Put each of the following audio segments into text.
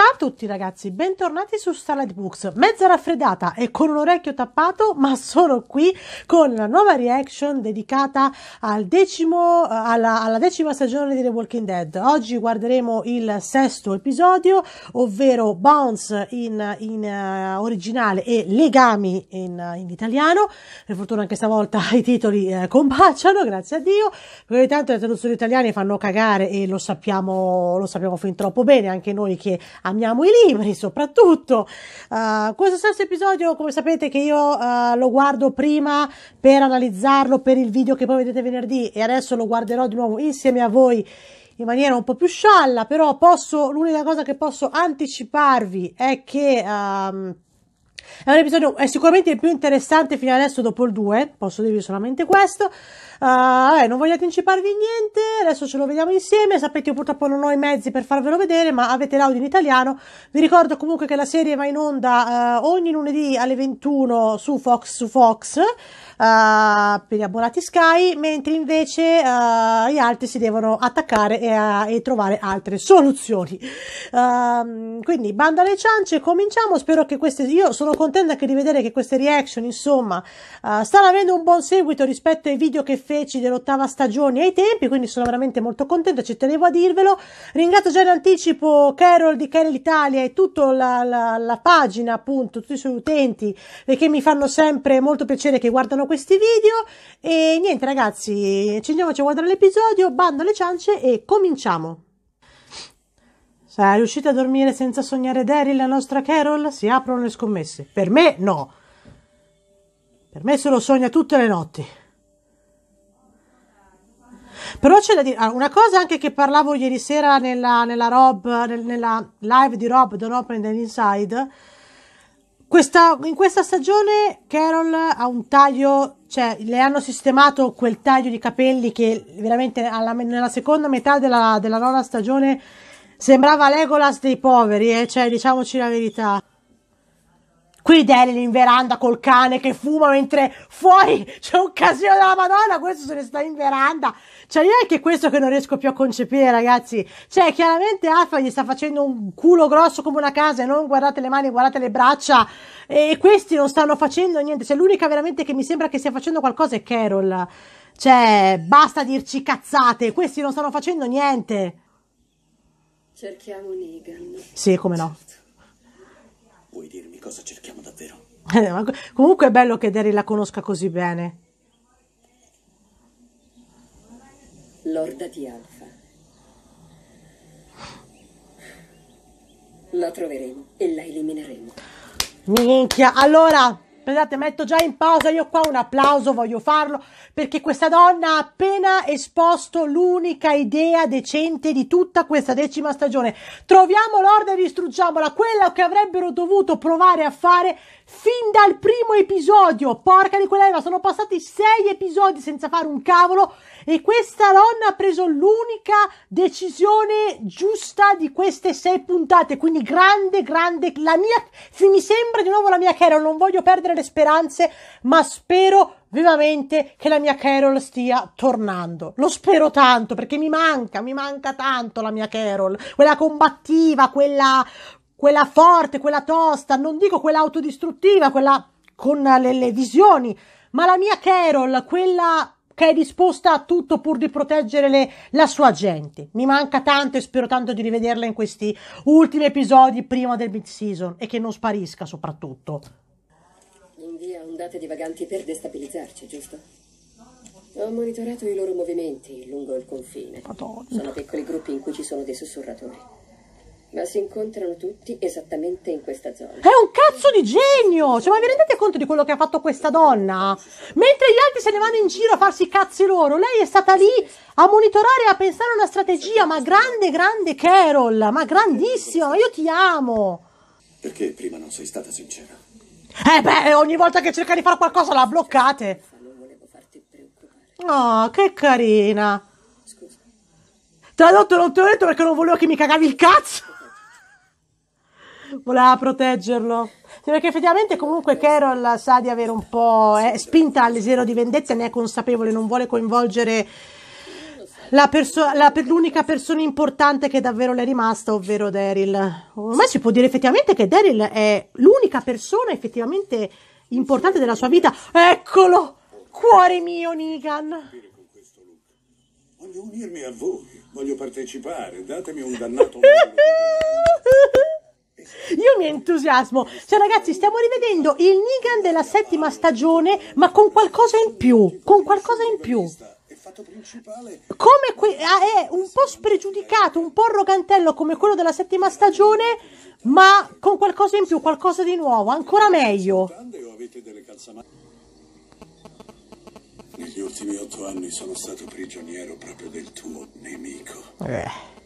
Ciao a tutti ragazzi, bentornati su Starlight Books, mezza raffreddata e con un orecchio tappato, ma sono qui con la nuova reaction dedicata al decimo, eh, alla, alla, decima stagione di The Walking Dead. Oggi guarderemo il sesto episodio, ovvero Bounce in, in uh, originale e Legami in, uh, in, italiano. Per fortuna anche stavolta i titoli uh, combaciano, grazie a Dio, perché ogni tanto le traduzioni italiane fanno cagare e lo sappiamo, lo sappiamo fin troppo bene, anche noi che amiamo i libri soprattutto. Uh, questo stesso episodio, come sapete, che io uh, lo guardo prima per analizzarlo per il video che poi vedete venerdì e adesso lo guarderò di nuovo insieme a voi in maniera un po' più scialla, però posso, l'unica cosa che posso anticiparvi è che... Um, è un episodio, è sicuramente il più interessante fino adesso dopo il 2, posso dirvi solamente questo. Uh, eh, non voglio anticiparvi niente, adesso ce lo vediamo insieme. Sapete, io purtroppo non ho i mezzi per farvelo vedere, ma avete l'audio in italiano. Vi ricordo comunque che la serie va in onda uh, ogni lunedì alle 21 su Fox su Fox. Uh, per gli abbonati Sky, mentre invece uh, gli altri si devono attaccare e, uh, e trovare altre soluzioni. Ehm, quindi bando alle ciance, cominciamo. Spero che queste. Io sono contenta anche di vedere che queste reaction, insomma, uh, stanno avendo un buon seguito rispetto ai video che feci dell'ottava stagione e ai tempi, quindi sono veramente molto contenta, ci tenevo a dirvelo. Ringrazio già in anticipo Carol di Carol Italia e tutta la, la, la pagina, appunto, tutti i suoi utenti, perché mi fanno sempre molto piacere che guardano questi video. E niente, ragazzi, ci andiamo a guardare l'episodio, bando alle ciance e cominciamo! Sarà riuscita a dormire senza sognare Daryl, la nostra Carol? Si aprono le scommesse. Per me no. Per me se lo sogna tutte le notti. Però c'è da dire ah, una cosa anche che parlavo ieri sera nella, nella, Rob, nel, nella live di Rob Don't Open the Inside. Questa, in questa stagione Carol ha un taglio, cioè le hanno sistemato quel taglio di capelli che veramente alla, nella seconda metà della, della nona stagione Sembrava Legolas dei poveri, eh? cioè, diciamoci la verità. Qui Delin in veranda col cane che fuma mentre fuori c'è un casino della Madonna, questo se ne sta in veranda. Cioè, io è anche questo che non riesco più a concepire, ragazzi. Cioè, chiaramente Alfa gli sta facendo un culo grosso come una casa e non guardate le mani, guardate le braccia. E questi non stanno facendo niente. Cioè, l'unica veramente che mi sembra che stia facendo qualcosa è Carol. Cioè, basta dirci cazzate, questi non stanno facendo niente. Cerchiamo Negan. Sì, come no. Certo. Vuoi dirmi cosa cerchiamo davvero? Comunque è bello che Derry la conosca così bene. L'orda di Alfa. La troveremo e la elimineremo. Minchia, allora Aspettate, metto già in pausa io qua un applauso, voglio farlo, perché questa donna ha appena esposto l'unica idea decente di tutta questa decima stagione. Troviamo l'ordine e distruggiamola, quella che avrebbero dovuto provare a fare fin dal primo episodio. Porca di quell'era, sono passati sei episodi senza fare un cavolo e questa donna ha preso l'unica decisione giusta di queste sei puntate. Quindi grande, grande, la mia, mi sembra di nuovo la mia Carol, non voglio perdere le speranze, ma spero vivamente che la mia Carol stia tornando. Lo spero tanto perché mi manca, mi manca tanto la mia Carol, quella combattiva, quella quella forte, quella tosta, non dico quella autodistruttiva, quella con eh, le, le visioni, ma la mia Carol, quella che è disposta a tutto pur di proteggere le, la sua gente. Mi manca tanto e spero tanto di rivederla in questi ultimi episodi prima del mid-season e che non sparisca soprattutto. via ondate divaganti per destabilizzarci, giusto? Ho monitorato i loro movimenti lungo il confine. Madonna. Sono piccoli gruppi in cui ci sono dei sussurratori. Ma si incontrano tutti esattamente in questa zona. È un cazzo di genio! Cioè, ma vi rendete conto di quello che ha fatto questa donna? Mentre gli altri se ne vanno in giro a farsi i cazzi loro, lei è stata lì a monitorare e a pensare a una strategia. Ma grande, grande Carol! Ma grandissima! Io ti amo! Perché prima non sei stata sincera? Eh beh, ogni volta che cerca di fare qualcosa la bloccate. Oh, che carina! Tradotto non te l'ho detto perché non volevo che mi cagavi il cazzo! voleva proteggerlo. perché effettivamente comunque Carol sa di avere un po' eh, spinta al di vendetta, ne è consapevole, non vuole coinvolgere la perso- la per- l'unica persona importante che davvero le è rimasta, ovvero Daryl. Ormai si può dire effettivamente che Daryl è l'unica persona effettivamente importante della sua vita. Eccolo! Cuore mio, Nigan! Voglio unirmi a voi, voglio partecipare, datemi un dannato... Io mi entusiasmo. Cioè, ragazzi, stiamo rivedendo il Nigan della settima stagione, ma con qualcosa in più. Con qualcosa in più. Come que- ah, è un po' spregiudicato, un po' arrogantello come quello della settima stagione, ma con qualcosa in più, qualcosa di nuovo, ancora meglio. Negli ultimi otto anni sono stato prigioniero proprio del tuo nemico. Eh.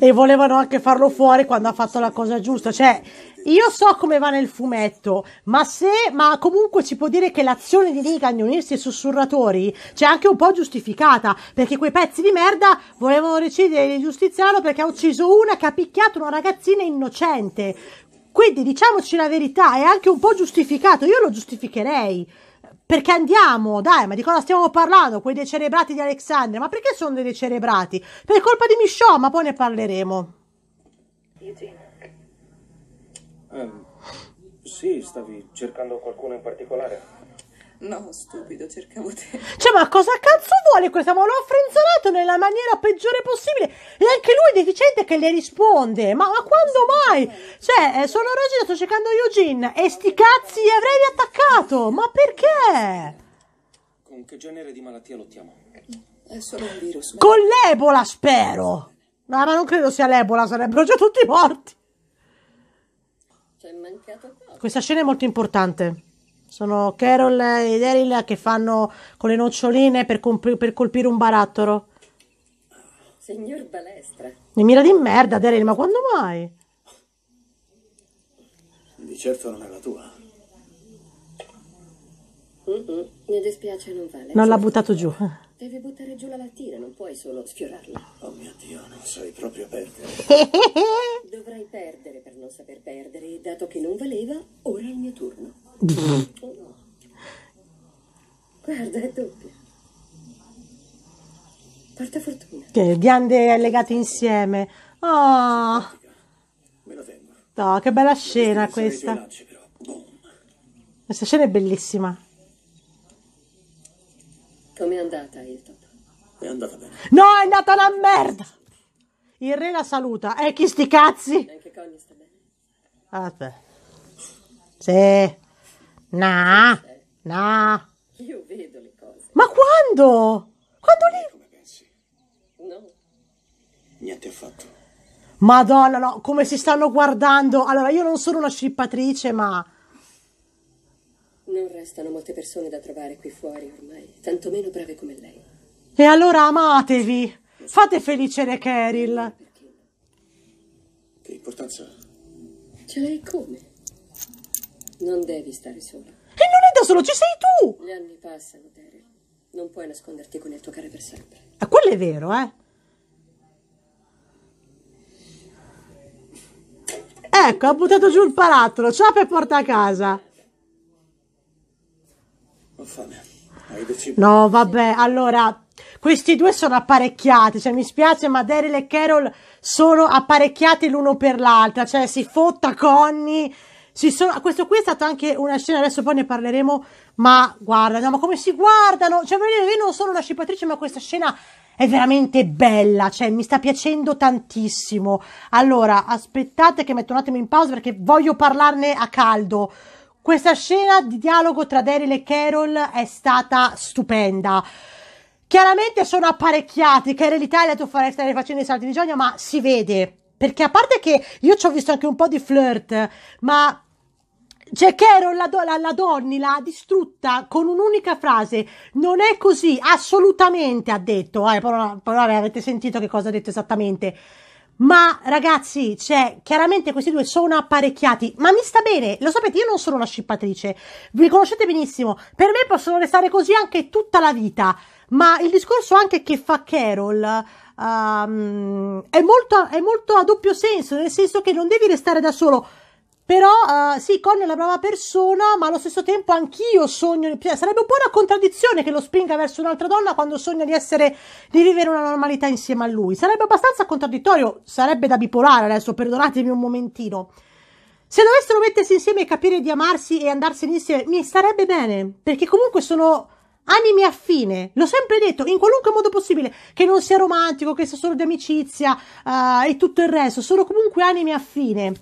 E volevano anche farlo fuori quando ha fatto la cosa giusta. Cioè, io so come va nel fumetto, ma se, ma comunque si può dire che l'azione di Negan unirsi ai sussurratori c'è cioè, anche un po' giustificata, perché quei pezzi di merda volevano decidere di giustiziarlo perché ha ucciso una che ha picchiato una ragazzina innocente. Quindi diciamoci la verità, è anche un po' giustificato, io lo giustificherei. Perché andiamo, dai, ma di cosa stiamo parlando? Quei decerebrati di Alexandria, ma perché sono dei decerebrati? Per colpa di Michon, ma poi ne parleremo. Um, sì, stavi cercando qualcuno in particolare? No, stupido, cercavo te. Cioè, ma cosa cazzo vuole questa? Ma l'ho affrenzolato nella maniera peggiore possibile. E anche lui è deficiente che le risponde. Ma, ma quando mai? Cioè, eh, sono Regina, sto cercando Eugene. E sti cazzi avrei attaccato. Ma perché? Con che genere di malattia lottiamo? È solo un virus. Ma... Con l'ebola, spero. No, ma non credo sia l'ebola, sarebbero già tutti morti. C'è cioè, mancato. Questa scena è molto importante. Sono Carol e Daryl che fanno con le noccioline per, per colpire un barattolo. Signor Balestra. Mi mira di merda, Daryl, ma quando mai? Di certo non è la tua. Mm -mm, mi dispiace, non vale. Non l'ha buttato giù. Devi buttare giù la lattina, non puoi solo sfiorarla. Oh mio Dio, non sai proprio perdere. Dovrai perdere per non saper perdere. Dato che non valeva, ora è il mio turno. Guarda, è doppia. Porta fortuna. Che ghiande legate insieme. Oh. oh che bella scena questa. Questa scena è bellissima. Come è andata il È andata bene. No, è andata la merda! Il re la saluta. Eh, chi sti cazzi? Anche Connie sta bene. Vabbè. Sì. No, no. Io vedo le cose. Ma quando? Quando lì? Come pensi? No. Niente affatto. Madonna, no, come si stanno guardando. Allora, io non sono una scippatrice, ma... Non restano molte persone da trovare qui fuori ormai, tantomeno brave come lei. E allora amatevi. Fate felice De Keril. Che importanza ha? Ce l'hai come? Non devi stare sola. E non è da solo, ci sei tu! Gli anni passano, Daryl. Non puoi nasconderti con il tuo cane per sempre. Ma ah, quello è vero, eh? Ecco, ha buttato giù il palattolo. Ciao per porta a casa. Ho fame. No, vabbè, allora... Questi due sono apparecchiati, cioè mi spiace, ma Daryl e Carol sono apparecchiati l'uno per l'altra, cioè si fotta Connie sono, questo qui è stata anche una scena, adesso poi ne parleremo, ma guarda, no, ma come si guardano? Cioè, io non sono una scipatrice, ma questa scena è veramente bella, cioè mi sta piacendo tantissimo. Allora, aspettate che metto un attimo in pausa perché voglio parlarne a caldo. Questa scena di dialogo tra Daryl e Carol è stata stupenda. Chiaramente sono apparecchiati, che era l'Italia tu farai stare facendo i salti di gioia, ma si vede. Perché a parte che io ci ho visto anche un po' di flirt, ma cioè, Carol la, do- la, la Donny l'ha distrutta con un'unica frase. Non è così, assolutamente, ha detto. Eh, però, però avete sentito che cosa ha detto esattamente. Ma ragazzi, cioè, chiaramente questi due sono apparecchiati, ma mi sta bene, lo sapete, io non sono una scippatrice, vi conoscete benissimo, per me possono restare così anche tutta la vita, ma il discorso anche che fa Carol um, è, molto, è molto a doppio senso, nel senso che non devi restare da solo, però uh, sì, è una brava persona, ma allo stesso tempo anch'io sogno, cioè, sarebbe un po' una contraddizione che lo spinga verso un'altra donna quando sogna di essere, di vivere una normalità insieme a lui, sarebbe abbastanza contraddittorio, sarebbe da bipolare adesso, perdonatemi un momentino. Se dovessero mettersi insieme e capire di amarsi e andarsene insieme, mi starebbe bene, perché comunque sono anime affine, l'ho sempre detto, in qualunque modo possibile, che non sia romantico, che sia solo di amicizia uh, e tutto il resto, sono comunque anime affine.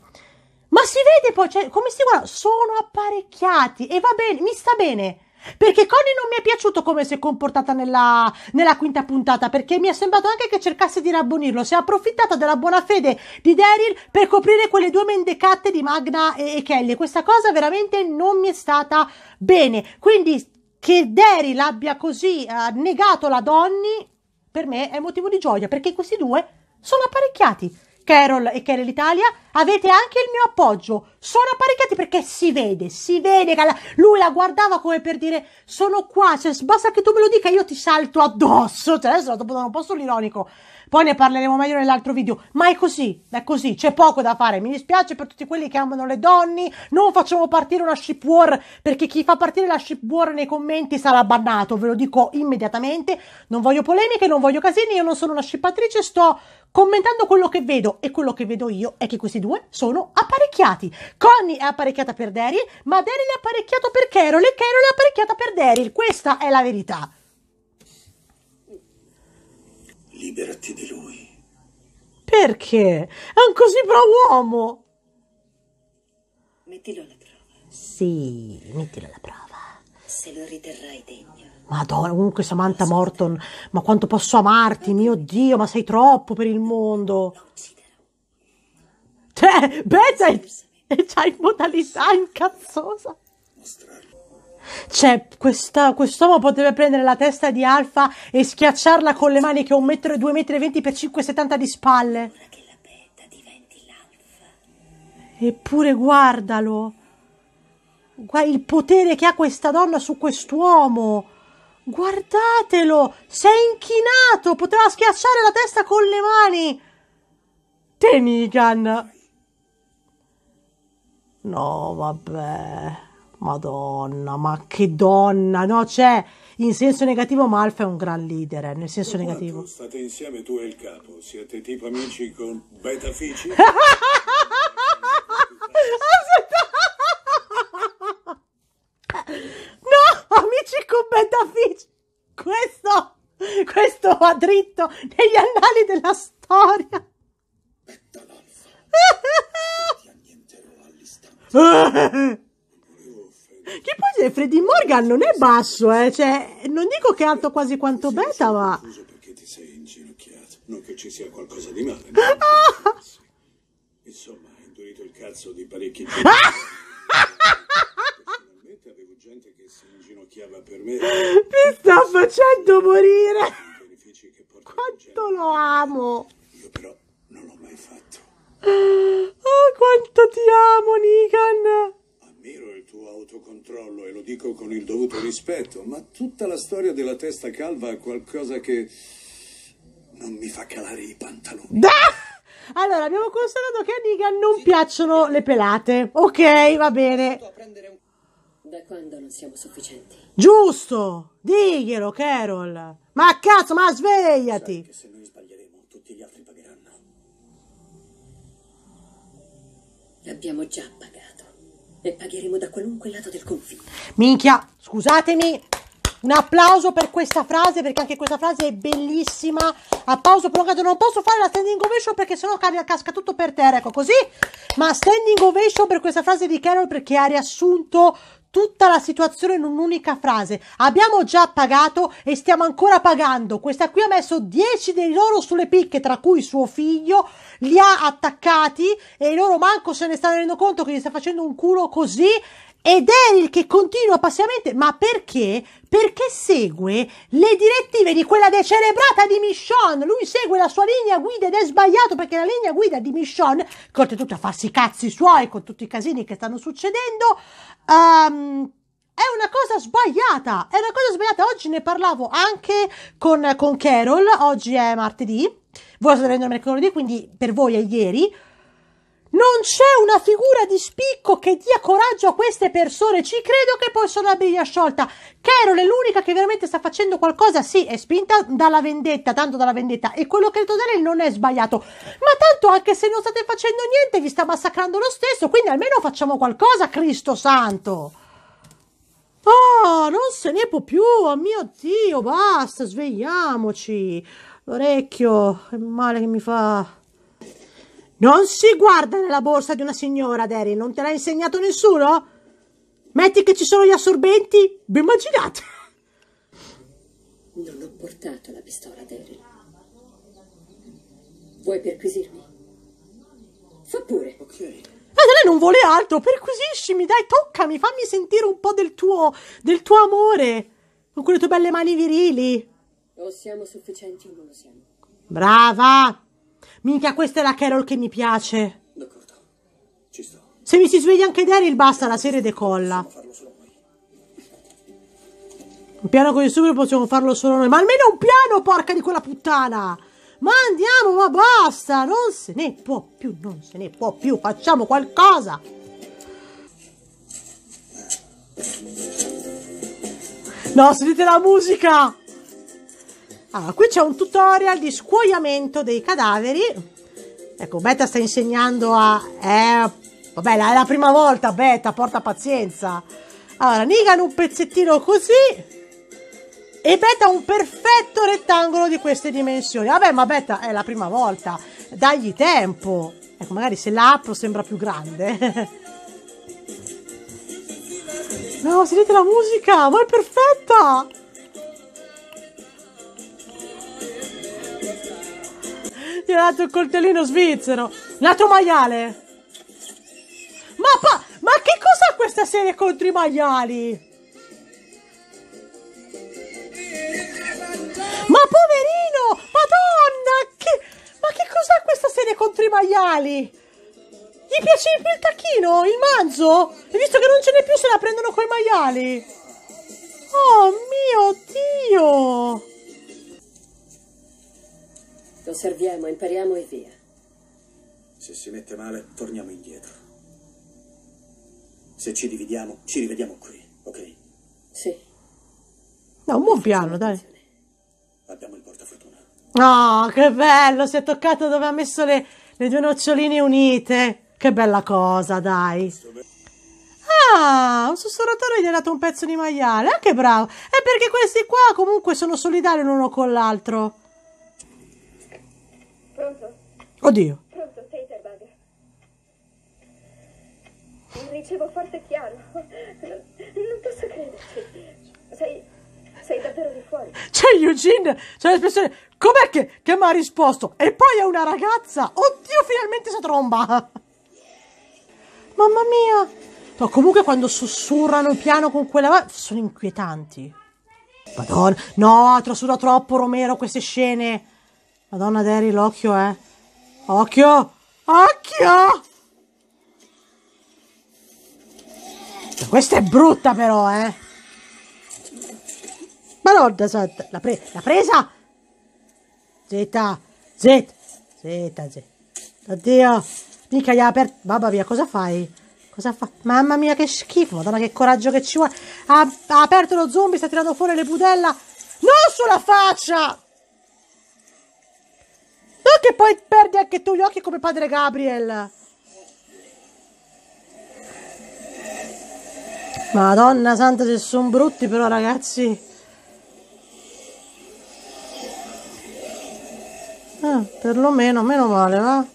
Ma si vede poi, cioè, come si guarda? Sono apparecchiati e va bene, mi sta bene. Perché Connie non mi è piaciuto come si è comportata nella, nella, quinta puntata, perché mi è sembrato anche che cercasse di rabbonirlo. Si è approfittata della buona fede di Daryl per coprire quelle due mendecatte di Magna e, e Kelly. Questa cosa veramente non mi è stata bene. Quindi che Daryl abbia così uh, negato la Donny, per me è motivo di gioia, perché questi due sono apparecchiati. Carol e Carol Italia, avete anche il mio appoggio. Sono apparecchiati perché si vede, si vede che la... lui la guardava come per dire sono qua, cioè, basta che tu me lo dica io ti salto addosso. Cioè, adesso dopo un po' sull'ironico. Poi ne parleremo meglio nell'altro video, ma è così, è così, c'è poco da fare. Mi dispiace per tutti quelli che amano le donne, non facciamo partire una ship war perché chi fa partire la ship war nei commenti sarà bannato, ve lo dico immediatamente. Non voglio polemiche, non voglio casini, io non sono una shippatrice, sto Commentando quello che vedo e quello che vedo io è che questi due sono apparecchiati. Connie è apparecchiata per Daryl, ma Daryl è apparecchiato per Carol e Carol è apparecchiata per Daryl. Questa è la verità. Liberati di lui. Perché? È un così bravo uomo. Mettilo alla prova. Sì, mettilo alla prova. Se lo riterrai dentro Madonna, comunque Samantha Morton, ma quanto posso amarti, mio Dio, ma sei troppo per il mondo. Cioè, Beth è, è già in modalità incazzosa. Cioè, questa, quest'uomo potrebbe prendere la testa di Alfa e schiacciarla con le mani che è un metro e due metri e venti per cinque settanta di spalle. Eppure guardalo. Guarda il potere che ha questa donna su quest'uomo. Guardatelo! Si è inchinato! Poteva schiacciare la testa con le mani! Tenigan! No, vabbè. Madonna, ma che donna! No, c'è... In senso negativo, Malfa è un gran leader, eh, nel senso negativo. State insieme tu e il capo, siete tipo amici con betafici? amici con Betafici. Questo, questo va dritto negli annali della storia. Che poi cioè, Freddy Morgan non è basso, eh? cioè, non dico che è alto quasi quanto Beta, ma... non che ci sia qualcosa di male. Insomma, hai indurito il cazzo di parecchi... gente che si inginocchiava per me. Mi sta facendo morire! Quanto lo amo! Io però non l'ho mai fatto. Oh, quanto ti amo, Nikan! Ammiro il tuo autocontrollo e lo dico con il dovuto rispetto, ma tutta la storia della testa calva è qualcosa che non mi fa calare i pantaloni. Allora, abbiamo constatato che a Nigan non sì, piacciono sì. le pelate. Ok, va bene. Da quando non siamo sufficienti? Giusto! Diglielo, Carol! Ma cazzo, ma svegliati! Sai che se noi sbaglieremo, tutti gli altri pagheranno. Abbiamo già pagato. E pagheremo da qualunque lato del confine. Minchia, scusatemi, un applauso per questa frase perché anche questa frase è bellissima applauso prolungato non posso fare la standing ovation perché sennò casca tutto per terra ecco così ma standing ovation per questa frase di Carol perché ha riassunto tutta la situazione in un'unica frase. Abbiamo già pagato e stiamo ancora pagando. Questa qui ha messo 10 dei loro sulle picche, tra cui suo figlio, li ha attaccati e loro manco se ne stanno rendendo conto che gli sta facendo un culo così. Ed è il che continua passivamente. Ma perché? perché segue le direttive di quella decelebrata di Michonne. Lui segue la sua linea guida ed è sbagliato perché la linea guida di Michonne, che oltretutto a farsi i cazzi suoi con tutti i casini che stanno succedendo, um, è una cosa sbagliata. È una cosa sbagliata. Oggi ne parlavo anche con, con Carol. Oggi è martedì. Voi state vedendo mercoledì, quindi per voi è ieri. Non c'è una figura di spicco che dia coraggio a queste persone. Ci credo che poi sono la briglia sciolta. Carol è l'unica che veramente sta facendo qualcosa. Sì, è spinta dalla vendetta, tanto dalla vendetta. E quello che ha detto Daryl non è sbagliato. Ma tanto anche se non state facendo niente, vi sta massacrando lo stesso. Quindi almeno facciamo qualcosa, Cristo Santo. Oh, non se ne può più. Oh mio Dio, basta, svegliamoci. L'orecchio, è male che mi fa. Non si guarda nella borsa di una signora, Derry, non te l'ha insegnato nessuno? Metti che ci sono gli assorbenti? Vi immaginate? Non ho portato la pistola, Derry. Vuoi perquisirmi? Fa pure. Ok. Eh, lei non vuole altro, perquisiscimi, dai, toccami, fammi sentire un po' del tuo, del tuo amore, con quelle tue belle mani virili. O siamo sufficienti o non lo siamo. Brava! Minchia, questa è la Carol che mi piace. D'accordo, ci sto. Se mi si sveglia anche Daryl, basta, la serie decolla. Un piano con il super possiamo farlo solo noi. Ma almeno un piano, porca di quella puttana! Ma andiamo, ma basta! Non se ne può più, non se ne può più. Facciamo qualcosa! No, sentite la musica! Allora, ah, qui c'è un tutorial di scuoiamento dei cadaveri. Ecco, Beta sta insegnando a... Eh, vabbè, è la prima volta, Beta, porta pazienza. Allora, Nigan un pezzettino così. E Beta un perfetto rettangolo di queste dimensioni. Vabbè, ma Beta è la prima volta. Dagli tempo. Ecco, magari se la apro sembra più grande. no, sentite la musica, ma è perfetta! Gli ha dato il coltellino svizzero. Nato maiale. Ma, pa, ma che cos'ha questa serie contro i maiali? Ma poverino! Madonna! Che, ma che cos'ha questa serie contro i maiali? Gli piace più il tacchino? Il manzo? E visto che non ce n'è più se la prendono coi maiali? Oh mio Dio! Osserviamo, impariamo e via. Se si mette male, torniamo indietro. Se ci dividiamo, ci rivediamo qui, ok? Sì. No, un buon piano, dai. Abbiamo il portafortuna. No, oh, che bello, si è toccato dove ha messo le, le due noccioline unite. Che bella cosa, dai. Ah, un sussurratore gli ha dato un pezzo di maiale. Ah, che bravo. È perché questi qua comunque sono solidari l'uno con l'altro. Oddio. Pronto, Teiterbag. Ricevo forte e chiaro. Non, non posso crederci. Sei, sei davvero di fuori. C'è Eugene, c'è l'espressione. Com'è che, che mi ha risposto? E poi è una ragazza. Oddio, finalmente si tromba. Mamma mia. No, comunque quando sussurrano piano con quella... Sono inquietanti. Madonna. No, ha trasurato troppo Romero queste scene. Madonna Derry, l'occhio, eh. Occhio! Occhio! Questa è brutta però, eh! Madonna santa! La, pre la presa! Zeta! Zeta! Zeta, zeta! Oddio! Mica gli ha aperto... Mamma mia, cosa fai? Cosa fa? Mamma mia, che schifo! Madonna, che coraggio che ci vuole! Ha, ha aperto lo zombie, sta tirando fuori le budella! Non sulla faccia! No, ah, che poi perdi anche tu gli occhi come padre Gabriel. Madonna santa, se sono brutti però, ragazzi. Ah, perlomeno, meno male, va?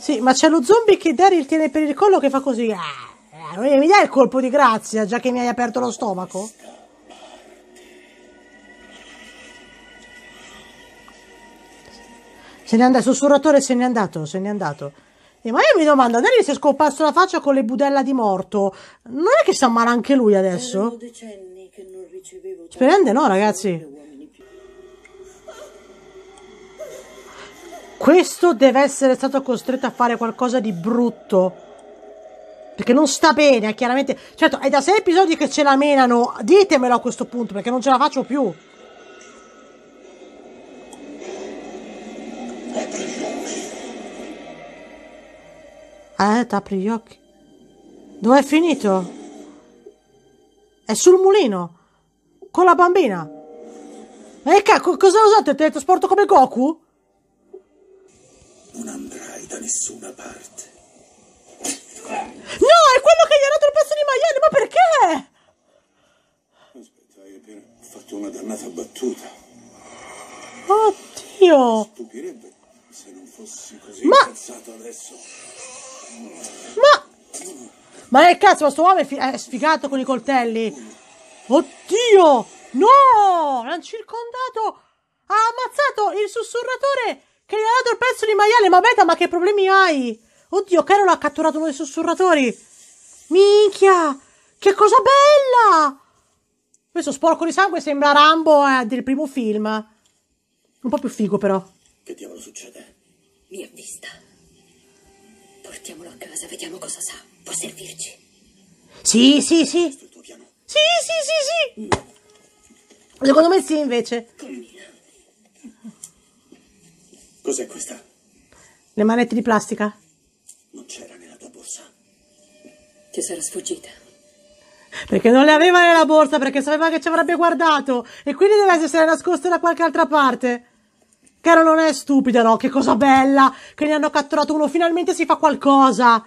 Sì, ma c'è lo zombie che Daryl tiene per il collo che fa così. Ah, eh, mi dai il colpo di grazia, già che mi hai aperto lo stomaco? Se n'è andato, il sussurratore se n'è andato, se n'è andato. E ma io mi domando, Dani si è scomparso la faccia con le budella di morto. Non è che sta male anche lui adesso? Erano decenni che non ricevevo... Sperende no, ragazzi. Questo deve essere stato costretto a fare qualcosa di brutto. Perché non sta bene, chiaramente. Certo, è da sei episodi che ce la menano. Ditemelo a questo punto, perché non ce la faccio più. Eh, apri gli occhi. Dov'è finito? È sul mulino. Con la bambina. E cacco, cosa usate? Teletrasporto come Goku? Non andrai da nessuna parte. No, è quello che gli ha dato il pezzo di maiale, ma perché? Aspetta, hai appena fatto una dannata battuta. Oddio! Mi stupirebbe se non fossi così ma... adesso. Ma... Ma che cazzo, ma sto uomo è, fi- è sfigato con i coltelli. Oddio! No! L'hanno circondato! Ha ammazzato il sussurratore che gli ha dato il pezzo di maiale. Ma Beta, ma che problemi hai? Oddio, Carol ha catturato uno dei sussurratori. Minchia! Che cosa bella! Questo sporco di sangue sembra Rambo eh, del primo film. Un po' più figo, però. Che diavolo succede? Mi ha vista. Portiamolo a casa, vediamo cosa sa. Può servirci. Sì, sì, sì. Sì, sì, sì, sì. No. Secondo me sì, invece. Cos'è questa? Le manette di plastica? Non c'era nella tua borsa. Ti sarà sfuggita. Perché non le aveva nella borsa, perché sapeva che ci avrebbe guardato. E quindi deve essere nascosta da qualche altra parte. Cara non è stupida, no? Che cosa bella! Che ne hanno catturato uno, finalmente si fa qualcosa!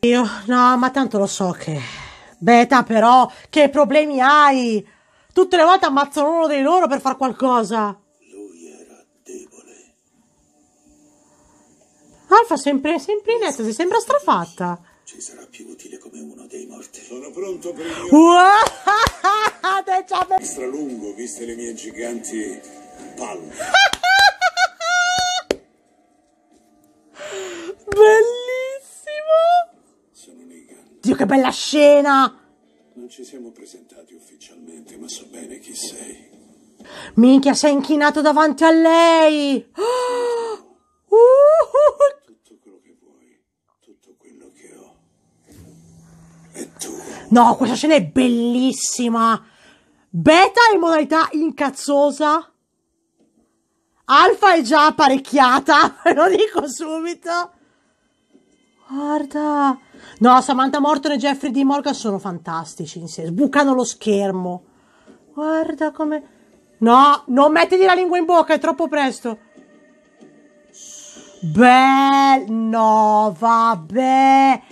Io, no, ma tanto lo so che... Beta, però, che problemi hai? Tutte le volte ammazzano uno dei loro per far qualcosa! Lui era debole. Alfa, sempre, sempre in estasi, sembra strafatta. Ci sarà più utile come uno dei morti. Sono pronto per il mio... Wow! Stralungo, viste le mie giganti PayPal. Bellissimo! Sono Negan. Dio, che bella scena! Non ci siamo presentati ufficialmente, ma so bene chi sei. Minchia, sei inchinato davanti a lei! Uh! Tutto quello che vuoi, tutto quello che ho. E tu? No, questa scena è bellissima! Beta in modalità incazzosa. Alfa è già apparecchiata, ve lo dico subito. Guarda. No, Samantha Morton e Jeffrey D. Morgan sono fantastici in Sbucano lo schermo. Guarda come... No, non mettiti la lingua in bocca, è troppo presto. Beh, no, vabbè.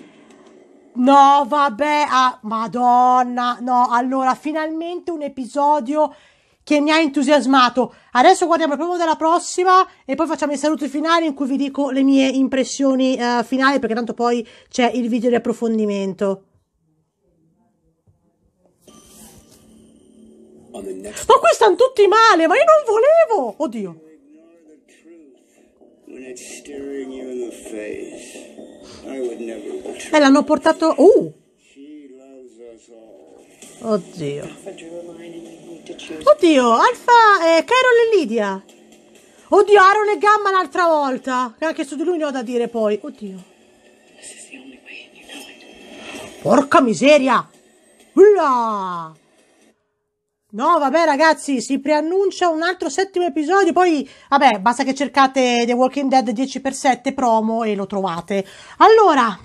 No, vabbè. Ah, madonna. No, allora, finalmente un episodio che mi ha entusiasmato. Adesso guardiamo il proprio della prossima e poi facciamo i saluti finali in cui vi dico le mie impressioni uh, finali perché tanto poi c'è il video di approfondimento. Ma qui stanno tutti male, ma io non volevo! Oddio. E eh, l'hanno portato... Uh! Oddio. Oddio, Alfa, eh, Carol e Lidia. Oddio, Aaron e Gamma l'altra volta. Anche su di lui ne ho da dire poi. Oddio. Porca miseria. Ulla. No, vabbè ragazzi, si preannuncia un altro settimo episodio, poi vabbè, basta che cercate The Walking Dead 10x7 promo e lo trovate. Allora,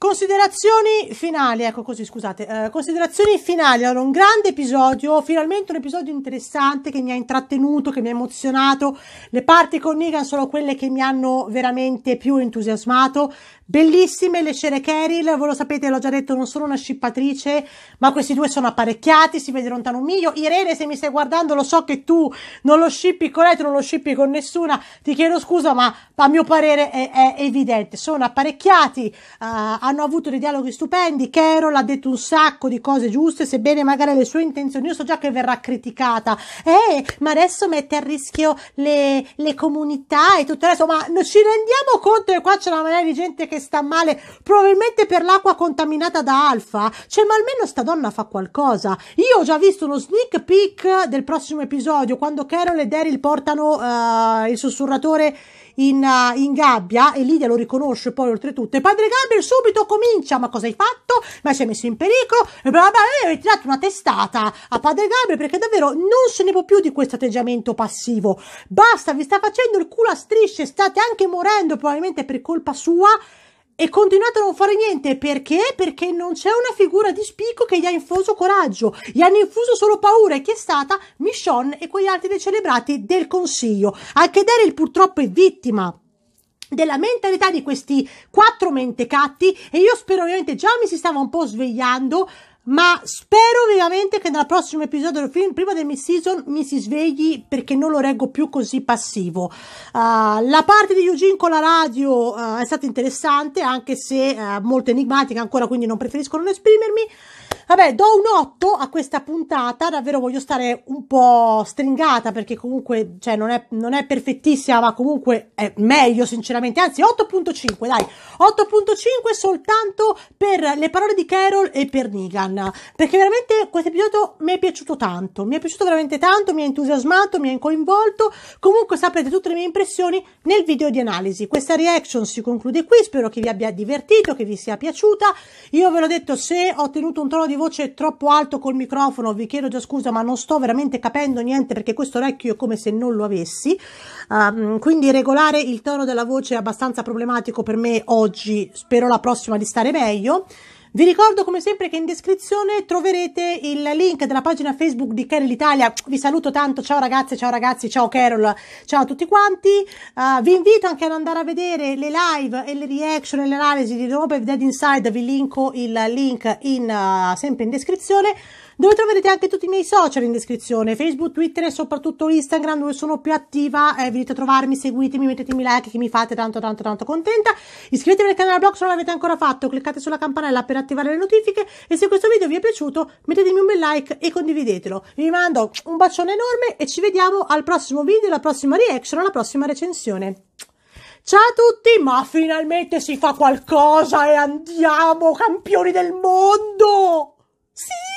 Considerazioni finali, ecco così scusate, eh, considerazioni finali, allora un grande episodio, finalmente un episodio interessante che mi ha intrattenuto, che mi ha emozionato, le parti con Negan sono quelle che mi hanno veramente più entusiasmato, Bellissime le scene Carol, voi lo sapete, l'ho già detto, non sono una scippatrice, ma questi due sono apparecchiati, si vede lontano un miglio. Irene, se mi stai guardando, lo so che tu non lo scippi con lei, tu non lo scippi con nessuna, ti chiedo scusa, ma a mio parere è, è evidente. Sono apparecchiati, uh, hanno avuto dei dialoghi stupendi, Carol ha detto un sacco di cose giuste, sebbene magari le sue intenzioni, io so già che verrà criticata. Eh, ma adesso mette a rischio le, le comunità e tutto il resto, ma non ci rendiamo conto che qua c'è una maniera di gente che che sta male, probabilmente per l'acqua contaminata da alfa. Cioè, ma almeno sta donna fa qualcosa. Io ho già visto uno sneak peek del prossimo episodio, quando Carol e Daryl portano uh, il sussurratore in, uh, in, gabbia e Lidia lo riconosce poi oltretutto e padre Gabriel subito comincia ma cosa hai fatto? ma si è messo in pericolo e bla bla bla e tirato una testata a padre Gabriel perché davvero non se ne può più di questo atteggiamento passivo basta vi sta facendo il culo a strisce state anche morendo probabilmente per colpa sua e continuate a non fare niente perché? Perché non c'è una figura di spicco che gli ha infuso coraggio, gli hanno infuso solo paura e che è stata Michonne e quegli altri dei celebrati del consiglio. Anche Daryl purtroppo è vittima della mentalità di questi quattro mentecatti e io spero ovviamente già mi si stava un po' svegliando ma spero veramente che nel prossimo episodio del film, prima del Miss season mi si svegli perché non lo reggo più così passivo. Uh, la parte di Eugene con la radio uh, è stata interessante, anche se uh, molto enigmatica ancora, quindi non preferisco non esprimermi. Vabbè, do un 8 a questa puntata, davvero voglio stare un po' stringata perché comunque cioè, non, è, non è perfettissima, ma comunque è meglio sinceramente, anzi 8.5 dai, 8.5 soltanto per le parole di Carol e per Nigan, perché veramente questo episodio mi è piaciuto tanto, mi è piaciuto veramente tanto, mi ha entusiasmato, mi ha coinvolto, comunque saprete tutte le mie impressioni nel video di analisi. Questa reaction si conclude qui, spero che vi abbia divertito, che vi sia piaciuta, io ve l'ho detto se ho ottenuto un tono di voce troppo alto col microfono, vi chiedo già scusa, ma non sto veramente capendo niente perché questo orecchio è come se non lo avessi. Um, quindi regolare il tono della voce è abbastanza problematico per me oggi, spero la prossima di stare meglio. Vi ricordo come sempre che in descrizione troverete il link della pagina Facebook di Carol Italia. Vi saluto tanto, ciao ragazze, ciao ragazzi, ciao Carol, ciao a tutti quanti. Uh, vi invito anche ad andare a vedere le live e le reaction e le analisi di Robe Dead Inside, vi linko il link in, uh, sempre in descrizione dove troverete anche tutti i miei social in descrizione, Facebook, Twitter e soprattutto Instagram dove sono più attiva, eh, venite a trovarmi, seguitemi, mettetemi like che mi fate tanto tanto tanto contenta, iscrivetevi al canale blog se non l'avete ancora fatto, cliccate sulla campanella per attivare le notifiche e se questo video vi è piaciuto mettetemi un bel like e condividetelo, vi mando un bacione enorme e ci vediamo al prossimo video, alla prossima reaction, alla prossima recensione. Ciao a tutti, ma finalmente si fa qualcosa e andiamo campioni del mondo! Sì!